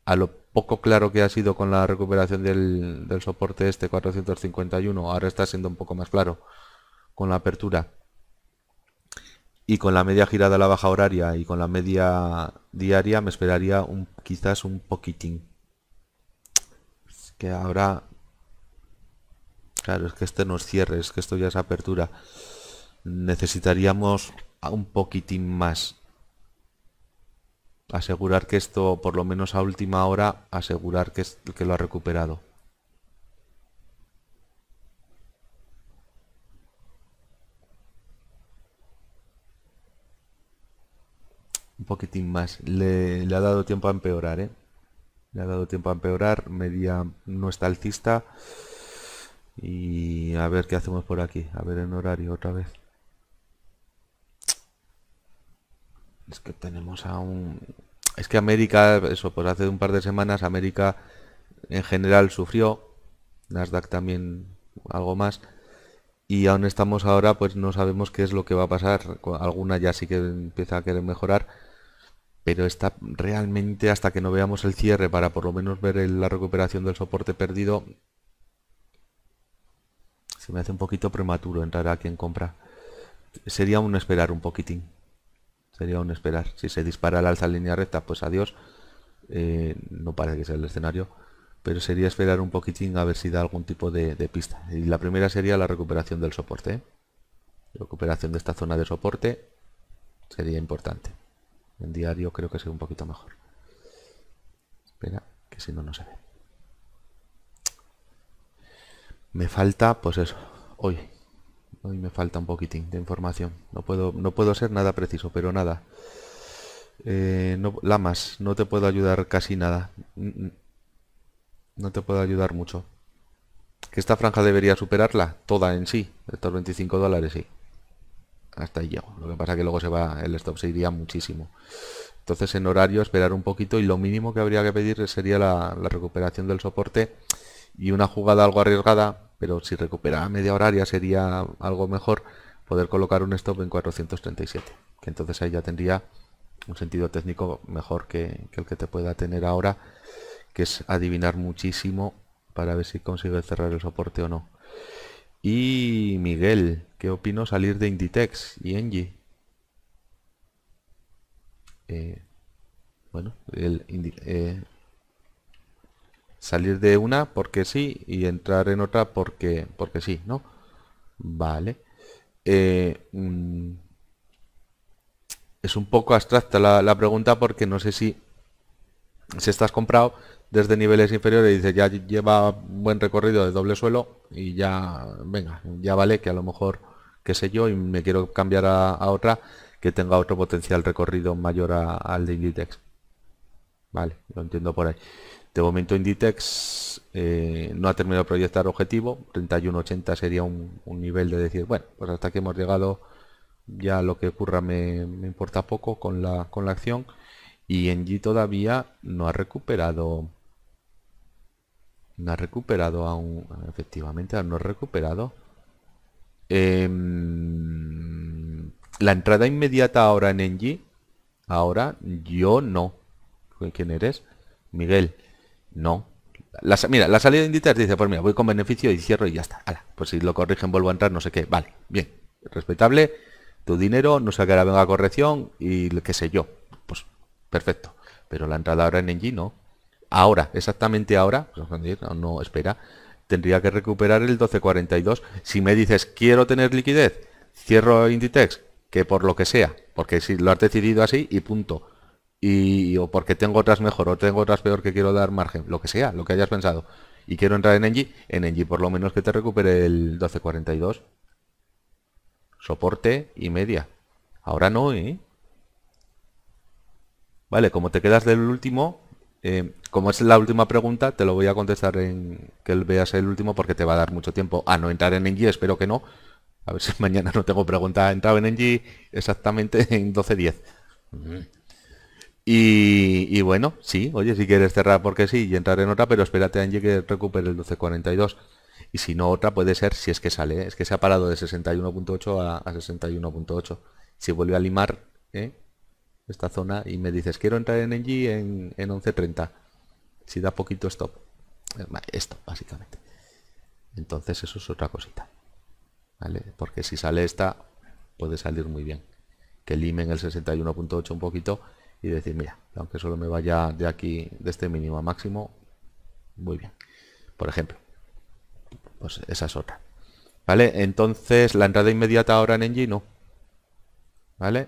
a lo poco claro que ha sido con la recuperación del, soporte este 451, ahora está siendo un poco más claro con la apertura y con la media girada a la baja horaria y con la media diaria me esperaría un, quizás un poquitín. que ahora... Claro, es que este no es cierre, es que esto ya es apertura. Necesitaríamos un poquitín más asegurar que esto, por lo menos a última hora, asegurar que, que lo ha recuperado. Un poquitín más. Le, le ha dado tiempo a empeorar, ¿eh? Le ha dado tiempo a empeorar. Media no está alcista. Y a ver qué hacemos por aquí. A ver en horario otra vez. Es que tenemos aún, Es que América, eso, pues hace un par de semanas América en general sufrió, Nasdaq también algo más, y aún estamos ahora, pues no sabemos qué es lo que va a pasar. Alguna ya sí que empieza a querer mejorar, pero está realmente hasta que no veamos el cierre para por lo menos ver la recuperación del soporte perdido, se me hace un poquito prematuro entrar aquí en compra. Sería un esperar un poquitín. Sería un esperar. Si se dispara la alza en línea recta, pues adiós. Eh, no parece que sea el escenario. Pero sería esperar un poquitín a ver si da algún tipo de, pista. Y la primera sería la recuperación del soporte. ¿eh? Recuperación de esta zona de soporte sería importante. En diario creo que sería un poquito mejor. Espera, que si no, no se ve. Me falta, pues eso. Hoy, Hoy me falta un poquitín de información. No puedo, no puedo ser nada preciso, pero nada. Eh, no, Lamas, no te puedo ayudar casi nada. No te puedo ayudar mucho. ¿Que esta franja debería superarla? Toda en sí. Estos 25 dólares, sí. Hasta ahí llego. Lo que pasa es que luego se va, el stop se iría muchísimo. Entonces en horario esperar un poquito y lo mínimo que habría que pedir sería la recuperación del soporte y una jugada algo arriesgada pero si recuperaba media horaria sería algo mejor poder colocar un stop en 437, que entonces ahí ya tendría un sentido técnico mejor que, el que te pueda tener ahora, que es adivinar muchísimo para ver si consigue cerrar el soporte o no. Y Miguel, ¿qué opino salir de Inditex y Engie? Eh, bueno, el, eh, salir de una porque sí y entrar en otra porque porque sí no vale eh, mm, es un poco abstracta la, pregunta porque no sé si si estás comprado desde niveles inferiores y dices ya lleva buen recorrido de doble suelo y ya venga ya vale que a lo mejor qué sé yo y me quiero cambiar a, otra que tenga otro potencial recorrido mayor al de Inditex vale lo entiendo por ahí de momento Inditex eh, no ha terminado de proyectar objetivo, 31.80 sería un, nivel de decir, bueno, pues hasta que hemos llegado ya lo que ocurra me, importa poco con la, acción y Engie todavía no ha recuperado no ha recuperado aún efectivamente no ha recuperado em, la entrada inmediata ahora en Engie ahora yo no quién eres Miguel no. mira, la salida de Inditex dice, pues mira, voy con beneficio y cierro y ya está. pues si lo corrigen, vuelvo a entrar, no sé qué. Vale, bien. Respetable, tu dinero, no sé que ahora venga corrección y qué sé yo. Pues perfecto. Pero la entrada ahora en NG no. Ahora, exactamente ahora, pues, no, no espera, tendría que recuperar el 1242. Si me dices, quiero tener liquidez, cierro Inditex, que por lo que sea, porque si lo has decidido así y punto y o porque tengo otras mejor o tengo otras peor que quiero dar margen, lo que sea, lo que hayas pensado, y quiero entrar en Engie, en Engie por lo menos que te recupere el 1242. Soporte y media. Ahora no, ¿eh? Vale, como te quedas del último, eh, como es la última pregunta, te lo voy a contestar en que veas el último porque te va a dar mucho tiempo a no entrar en Engie, espero que no. A ver si mañana no tengo pregunta. entrado en Engie exactamente en 12.10. Y, bueno, sí, oye, si quieres cerrar porque sí y entrar en otra, pero espérate a Angie que recupere el 1242. Y si no, otra puede ser, si es que sale, ¿eh? es que se ha parado de 61.8 a, 61.8. Si vuelve a limar ¿eh? esta zona y me dices, quiero entrar en Angie en, en 11.30. Si da poquito stop. Eh, esto, básicamente. Entonces eso es otra cosita. ¿Vale? Porque si sale esta, puede salir muy bien. Que limen el 61.8 un poquito y decir, mira, aunque solo me vaya de aquí, de este mínimo a máximo, muy bien. Por ejemplo, pues esa es otra. ¿Vale? Entonces, la entrada inmediata ahora en NG no. ¿Vale?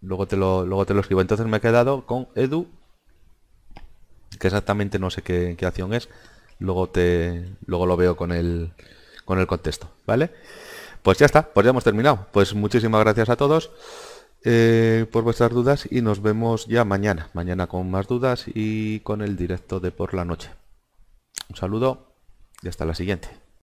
Luego te lo, luego te lo escribo. Entonces me he quedado con Edu, que exactamente no sé qué, qué acción es. Luego te luego lo veo con el, con el contexto. ¿Vale? Pues ya está, pues ya hemos terminado. Pues muchísimas gracias a todos. Eh, por vuestras dudas y nos vemos ya mañana, mañana con más dudas y con el directo de por la noche. Un saludo y hasta la siguiente.